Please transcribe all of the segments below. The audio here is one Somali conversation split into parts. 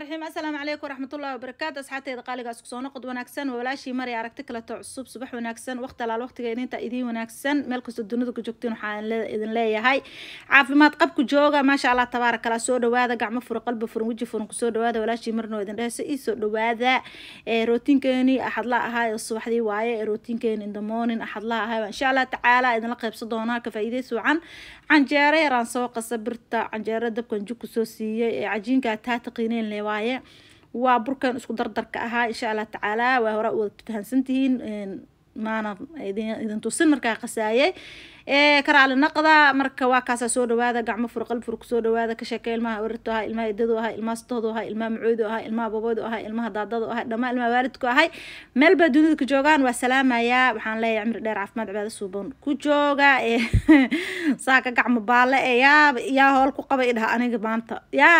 raxmaan raxiim assalaamu calaykum waraxmatullahi wabarakaatu asxaabteyda qaaligaas kusoo noqod wanaagsan waa walaashii mari aragti kaleto cusub subax wanaagsan waqti alaal waqtiga ininta idiin wanaagsan meel kasta dunida ku joogtiin waxaa idin leeyahay caafimaad qabku jooga maasha allah tabaaraka allah soo dhawaada gacmo furan qalbi furan weji furan kusoo dhawaada walaashii marnoo idin dhehayso ii soo dhawaada eh, rootinkeenii axad la ahaa subaxdii waaye eh, rootinkeeni in the morning axad la ahaa insha allah tacaala idinla qaybsan doonaa ka faa'iidayso can canjeero yaraan soo qasa birta canjeero dabkan jug kusoo siiyey ee eh, cajiinka taa taqiineen waaye waa burkan isku dardarka ahaa insha allah tacaala waa hore wada fahansantihiin maana idin tusin markaa qasaayay karaali naqda marka waa kaasaa soo dhawaada gacmo fur qalb fur kusoo dhawaada ka sheekay ilmaha orartu ahaa ilmaha idadu ahaa ilmaha sutoodu ahaa ilmaha macoodu ahaa ilmaha baboodu ahaa ilmaha daadadu ahaa dhammaan ilmaha waalidku ahay meel baa dunida ku joogaan waa salaamayaa waxaan leeyahay cimri dheer caafimaad cibaado suuban ku jooga saaka gacmo baalle ee yaa yaa howl ku qaba idhaha aniga maanta yaa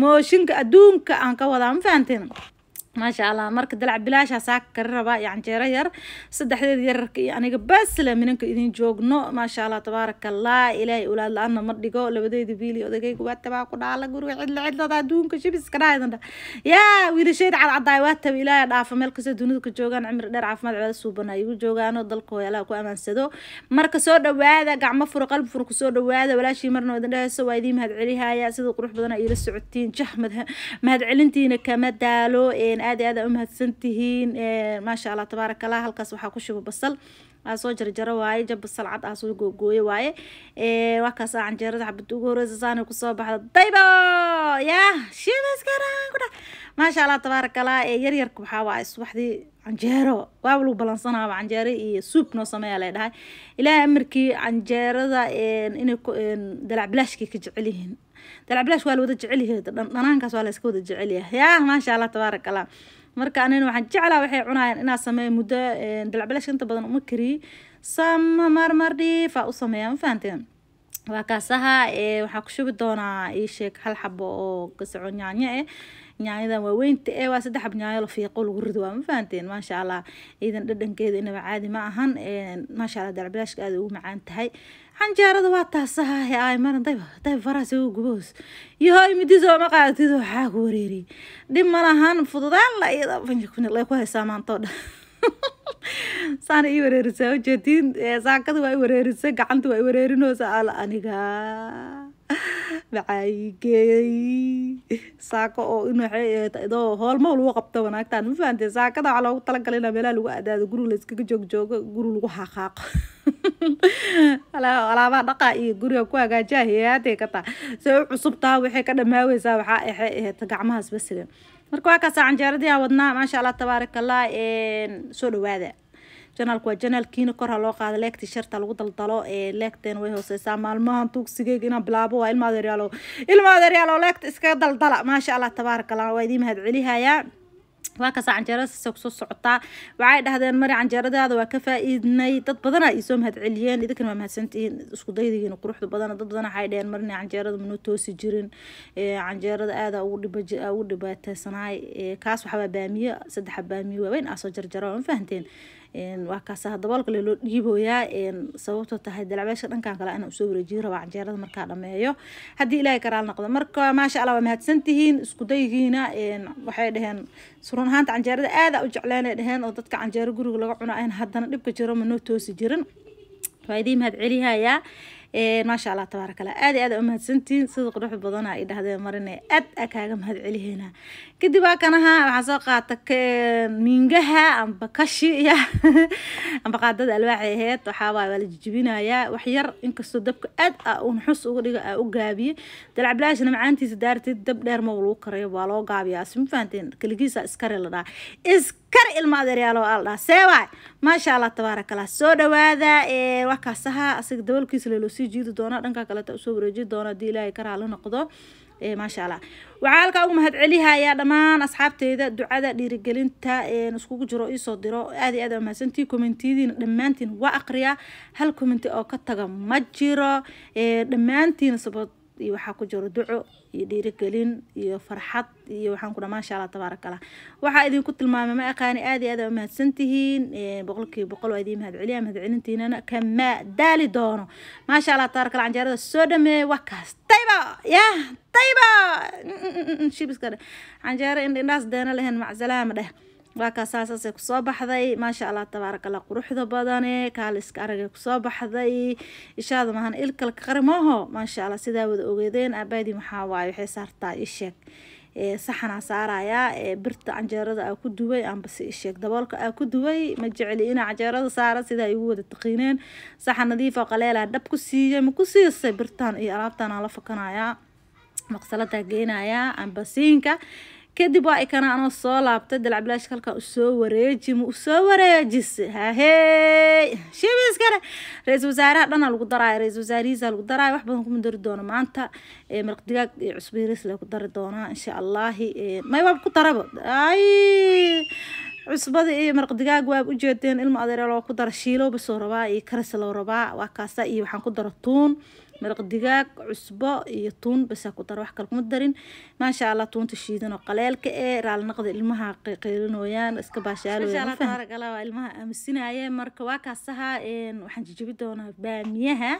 mooshinka adduunka aan ka wadaa ma fahanteen maasha allah marka dalac bilaasha saaka kala rabaa yanjeero yar saddexdeed yararka iyo aniga basle minanka idin joogno maasha allah tabaaraka allah ilaahay ulaad la-aana ma dhigo labadeeda wiili odagayga waa tabaa ku dhaala guriga cidla cidlada adduunka shibiska dhaaydan yaa wiilasheeda cadcadaay waa taba ilaahay dhaafa meel kastoo duunida ka joogaan cimri dheer caafimaad cadaad suubana igu joogaano dalkahooya allah ku amaansado marka soo dhawaada gacmo fura qalbi fura kusoo dhawaada walaashii marna idin dhehayso waa idiin mahadcelihaya sida qurux badana iila socotiin jah mahadcelintiina kama daalo aad aad umahadsantihiin eh, maasha allah tabaarak allah halkaas waxaa ku shuba basal aa soo jarjaro waaye jab basal cad aa soo googooye waaye eh, wakaas canjeerada xabad ugu horeysa saana kusoo baxda daybo ya shibaskaraa maasha allah tabaarak allah eh, yaryarka waxaa waaye subaxdii canjeero waaba lagu balansanaaba canjeero iyo suub noo sameeyaa lee dhahay ilaahay amarkii canjeerada inay dalac bilaashkay ka jecel yihiin dalacbilaash waa la wada jecelyahay dhanaankaas waa la iska wada jecelyahay yah maasha allah tabaarak allah marka anina waxaan jeclaa waxay cunayaan inaa sameeyo muddo eh, dalacbilaash inta badan uma kari sama marmar dhiifa u sameeya ma fahanteen waa kaasaha eh, waxaan ku shubi doonaa ii sheeg hal xabo oo gasaco nyaanyo eh nyaanyadan waaweyn weynta ee waa saddex xab nyaanyo la fiiqo lagu rido waa ma fahanteen maasha allah ciidan dhadhankeeda inaba caadi ma ahan maasha allah dalbilaashka aada ugu macaan tahay xanjaarada waa taasahaahe ay maran dayb faraas igu guboos yohoy midisoo ma qaatid waxaa ku wareeriyey dhib ma fududaan la iyada fanja ku haysaa maantoo dhan saana ii wareerisaa ujeediin saakada waa i wareerisa gacanta waa i wareerinoosa ala aniga macaayigey saako oo in waxay eed idoo hoolmaw lagu qabto wanaagtaan ma fahamtee saakada waxaa loogu talagalay inaa meelaha lagu adaado guri layskaga joogjoogo guri lagu xaqaaqo alaabaa dhaqa iyo guriga ku hagaajiya hiyaatay kataa taa u cusub waxay ka dhamaaweysaa waxaa waxay ahayd gacmahaas basiga marka waa kaasaa canjeeradii aa wadnaa maasha allah tabaarak allah soo dhawaada janaalku waa janaalkiina kor ha loo qaada leegtii sharta lagu daldalo ee leegteen way hooseysaa maalmahan tuugsigeeg inaan bilaabo waa ilma adeeryaalo ilma adeeryaalo leegta iskaga daldala maasha allah tabaarak allah waa idiin mahad celihayaa waa kasaa canjeerada sisoog soo socotaa waxay dhahdeen mari canjeeradaada waa ka faa dad badana ay soo mahad celiyeen idinkana waa mahadsantihiin isku daydigiina quruxda badana dad badan waxay dheheen marina canjeerada manoo toosi jirin canjeerada aada ugu dhibaataysanaay kaas waxabaa baamiye saddexa baamiye waaweyn aa soo jarjara fahanteen waa kaasaha daboolkale loo dhiibooyaa tahay dalacbeesha dhankan kale ana usoo wareejiyo rabaa canjeerada markaa dhameeyo haddii ilaahay karaal noqdo marka maasha allah waa mahadsantihiin isku dayihiina waxay dhaheen surun ahaanta canjeerada aadaa u jecleenay dhaheen oo dadka canjeero guriga laga cuna ayn haddana dhibka jiro noo toosi jirin waa idiin mahad celihayaa maasha allah tabaaraka allah aad iyo aad umahadsantiin sida qurux badan ay dhahdeen marine aad a kaaga mahad celiheena kadib aa kanaha waxaa soo qaata miingaha amba kashi ya amba qaadada alwaaxay aheyd waxaa waa la jijibinayaa wax yar inkastoo dabka aad aa un xus uga dhiga aa u gaabiye dalacbilaashna macaantiisa daartid dab dheer maba lagu karayo waa loo gaabiyaa si fahanteen keligiisa iskare la dhaha kar ilmo adeeryaalo aldhaa seewaay maasha allah tabaaraka allah soo dhawaada wax kaasaha asaga dabalkiisa lalo sii jiidi doono dhankaa kaleta usoo wareejin doono hadii ilaahay karaa la noqdo maasha allah waxaa halkaa ugu mahadcelihayaa dhammaan asxaabteyda ducada dhiirigelinta iskugu jiro iisoo diro aad iyo aad a mahadsantii commentiyadiina dhammaantiin waa aqriyaa hal commenty oo ka taga ma jiro dhammaantiina sabad iyo waxaa ku jiro duco iyo dhiirigelin iyo farxad iyo waxaan ku dhaa maasha allah tabaaraka allah waxaa idinku tilmaamay ma aqaani aad iyo aad aa umahadsantihiin boqolkiiba boqol waa idiin mahadceliya mahadcelintiinana kama daali doono maasha allah tabaaraka allah canjeerada soo dhameeyey waa kaas tayba yah tayba mm, mm, mm, shibiska dheh canjeero deena lehen macsalaama dheh markaa saasaasay kusoo baxday maasha allah tabaarakallah quruxda badane kaaliska aragay kusoo baxday ishaada mahan ilkalka qarmaho maasha allah sidaa wada ogeedeen abaadi maxaa waaye waxay saartaa isheeg saxanaa saarayaa ee birta canjeerada aa ku duway aanbase isheeg daboolka aa ku duway ma jeceli inaa canjeerada saara sidaa igu wada taqiineen saxan nadiifa qaleelaa dhab ku siiyay ma ku siisay birtan iyo alaabtan la fakanayaa maqsaladaa geynayaa ambasiinka kadib waa ikana anoo soo laabtay dalcablaashka halkaa usoo wareeji ma usoo wareejise hahey shibiiskale ra-iisul wasaaraha dhanaa lagu daraayo ra-iisul wasaarihiisaa lagu daraayo wax badan kuma dari doono maanta maraq digaag iyo cusbo yariis ku dari doonaa insha allaahi may waab ku daraba ay cusbada iyo maraq digaag waab ujeedeen ilma adeere loo ku dara shiilowba soo rabaa iyo karas loo rabaa waa kaasa iyo waxaan ku dara tuun maraq digaag cusbo iyo tuun basa ku dar wax kale kuma darin maasha allah tuunta shiidan oo qaleelka ee raalnaqda ilmaha qeylinooyaan iska baashaalooyaanfaharagalaa waa ilmaha aaminsinaaye marka waa kaasaha waxaan jijibi doonaa baamiyaha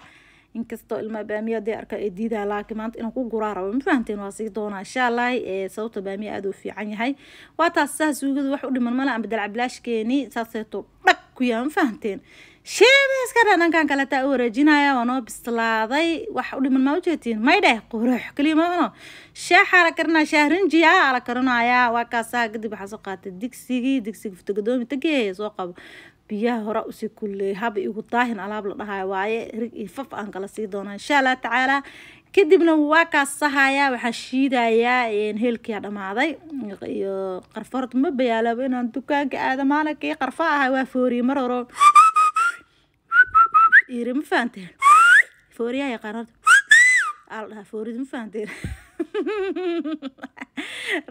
inkastoo ilma baamiya hadii arka ee diidaa laakiin maanta inaan ku guraara rabo ma fahanteen waa sii doonaa insha allah sababta baamiya aada u fiican yahay waa taas saas wax u dhiman male aan bedel cablaashkeeni saaseeto dhag warku yaa ma fahanteen sheebaas ka kaleta u wareejinaya oo bislaaday wax u dhiman maa ujeetiin may dheh qurux keliya ma cuno sheexaa la karinaa shahrinjiya ala karinayaa ah waa kaasaa kadib waxaa soo qaatay digsigii digsiga futagadoomi tageeya soo qabo biyaha hore usii kulleey haba igu daahin alaab la dhahayo waaye rig iyo faf aan kala sii doonaa insha allah tacaala kadibna waa kaa sahayaa waxaa shiidayaa heelkia dhamaaday iyo qarfarod ma bayaalaabo inaan dukaanka aada maalinkii qarfa ahay waa fooriye mar horo iri ma fahanteen fooriyaha yaqaanada aaldhahaa foorid ma fahanteen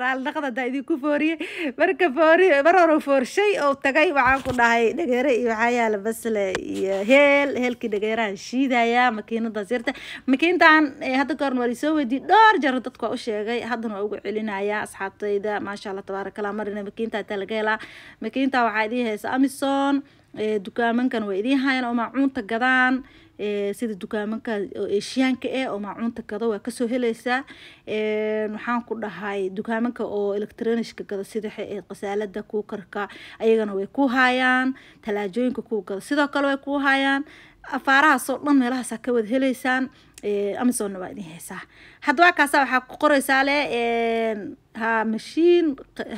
raali dhaqda hadaa idinku fooriye marka foori mar horu foorshay oo tagay waxaan ku dhahay dhageere iyo waxaayaala basle iyo heel heelkii dhageerahan shiidayaa makiinadaas yarta makiintan hadda goorn waa isoo weydiye dhowr jaro dadku u sheegay haddana waa ugu celinayaa asxaabtayda maasha allah tabaarakalla marina makiinta hataa helaa makiinta waxaa idiin haysa amison dukaamankan waa idiin hayaan oo maacuunta gadaan sida dukaamanka eshiyaanka eh oo maacuunta gado waa kasoo helaysaa waxaan ku dhahay dukaamanka oo electronishka gada sidaxe ee qasaalada kuukarka ayagana way ku haayaan talaajooyinka kuu gada sidoo kale way ku hayaan afaarahaasoo dhan meelahaasaa ka wad helaysaan amazonna waa idin haysaa haddaba kaasa waxaa ku qoreysaa leh ha mashiin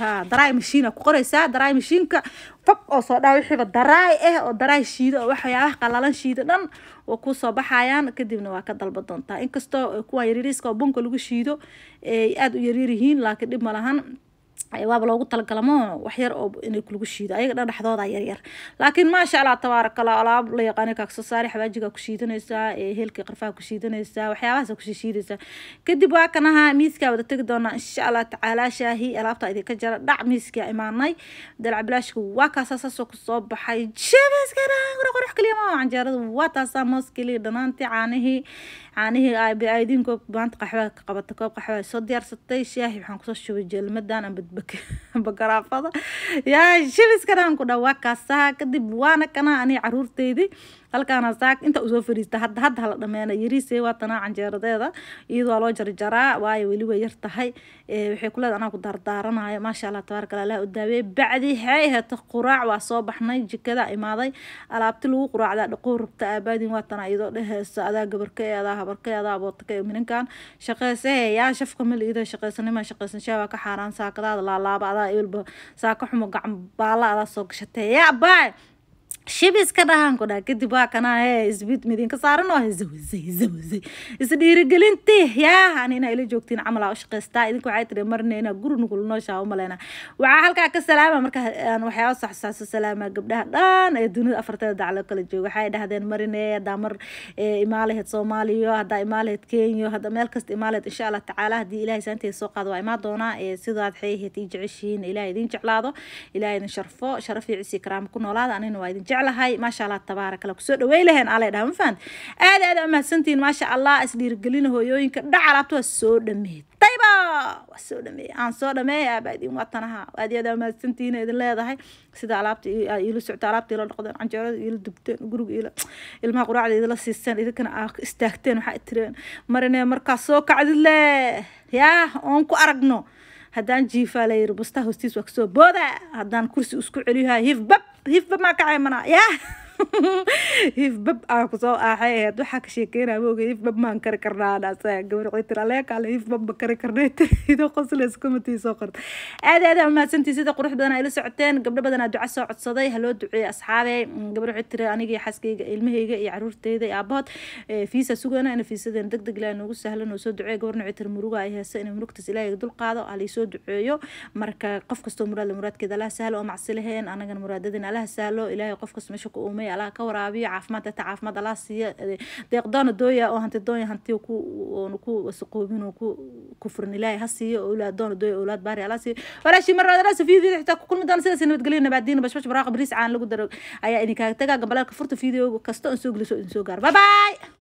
ha daray mashiina ku qoreysaa daraay mashiinka fog oo soo dhaa wixiiba daraay ah eh, oo daraay shiido oo waxyaabaha qalalan shiido dhan oo soo baxayaan kadibna waa ka dalba doontaa inkastoo kuwaan yaryariiska oo bunka lagu shiido ay aada u yaryaryihiin laakiin dhib malahan waaba loogu talagalamo wax yar oo inay kulagu shiido ayaga dhan dhexdooda yar yar laakiin maasha allah tabaaraka allah alaab la yaqaanay kaagsosaari xabaajigaa ku shiidanaysaa eelkii qarfaha ku shiidanaysaa waxyaabahaasa kushiishiidaysaa kadib waa kanaha miiskaa wada tegi doonaa insha allah tacaala shaahi alaabta idinka jara dhac miiskaa imaanay dalcabilaashka waa kaasaa saasoo kusoo baxay jabeeskaraqorx kaliya ma canjeerada waa taasaa moos keliya dhanaantii caanihii caanihii aidinkoog baanta qaxwaha ka qabata koob qaxwaha soo diyaarsatay shaahi waxaan kusoo shubay jeelmadan amba bagaraafada yaa shiliskana aan ku dhawaa kaasaa kadib waana kanaa anii caruurteydii halkaana saag inta usoo fariista hadda hadda hala dhameena yariise waa tanaa canjeeradeeda iyadoo loo jarjaraa waayo weli way yar tahay waxay kuleeda anaa ku daardaaranayo maasha allah tabaaraka allah u daaweeye bacdi hee heta quraac waa soo baxnay jikada imaaday alaabti lagu quraacdaa dhaqow rabta aabaadin waa tanaa iyadoo dheheysa adaa gabarka ee adaa habarka adaa abootaka ee minankan shaqeysee yaa shafka mil iyadoo shaqeysanima shaqeysanshaa waa ka xaaraan saakadaada laalaaba adaa eelba saaka xumo gacan baala adaa soo gashatee yaa baay shibiska dhahankodha kadib waa kanaa he isbiid midinka saaran oo hzawzawzawzay isdhiirigelintii yaahan inaa ila joogtiin camal u shaqaystaa idinka waxay tiri marneyna guri nugul nooshaa u waxaa halkaa ka salaama marka waxyaa saxsaasa salaama gabdhaha dhan ee dunida afarteeda daclo kala jooga waxay dhahdeen marine haddaa mar eh, imaalaheed soomaaliyo haddaa imaalaheed kenya hadda meel kasta imaalaheed insha allah tacaala haddii ilahay saanteeda soo qaado waa imaa doonaa eh, sidaad waxay ii jeceshihiin ilahay idin jeclaado ilahay idin sharfo sharaf karaama ku noolaada anina waa idin jecel jeclahay maasha allah tabaarak allah kusoo dhawey laheen alay dhaha ma fahamta aad aad mahadsantihiin maasha allah isdhiirigelina hooyooyinka dhac alaabta waa soo dhameed tayba waa soo dhameey aan soo dhameey aaba idin waa tanaha aad aad mahadsantihiin idin leedahay sida alaabta iila socto alaabta iila dhaqdeen canjeerada iila dubteen guriga iila ilmaha quraacda idila siiseen idinkana aa istaagteen waxaa tireen marinee markaas soo kacdid yaa oon ku aragno haddaan jiifaa layiri bustaa hoostiis waa kasoo booda haddaan kursi isku celiyo hifbab hvor Hif bermakaiman. Ja, hifbab aan ah, kusoo aaxay aheyd waxaa ka sheekeynaa mooga hifbab maan kari karnaanasa gabar waxay tiri aleekaale hifbab ma kari karnay tirido qosleys kumatii soo qorta aad aad aa sida qurux badan aa ila socoteen gabdho badan aa soo codsaday haloo duceeye asxaabey mm, gabar waxay tiri anigii xaskayga ilmahayga iyo caruurteyda iyo aabahood fiisa sugeena ina fiisadeen deg deg ilaa sahlan oo soo duceeya gabarna waxay tiri muruga ay heesa inay murugtaas ilaahay dulqaado halayy ah, soo duceeyo marka qof kastoo muraadla muraadkeeda allaha sahlo oo macsi laheen anagana muraadadin allaha sahlo ilaahay qof kasta meesha ku uumay sameeyo alaha ka waraabiyo caafimaad ata caafimaad alaha siiyo deeqdoona dooya oo hanti doonya hanti oonu ku saqoobin oo ku kufrin ilaahay ha siiyo oo ilaah doona dooya oolaad baari alaha siiyo walaashii mar raadana safiidiyada xitaa ku kulmi doona sidaas nabadgelyo nabaadiin bashbash baraaqa bariis caan lagu daro ayaa idinkaaga tagaa gambalaalka furta fiidiyooga kasta oo soo geliso idin soo gaaro bye bye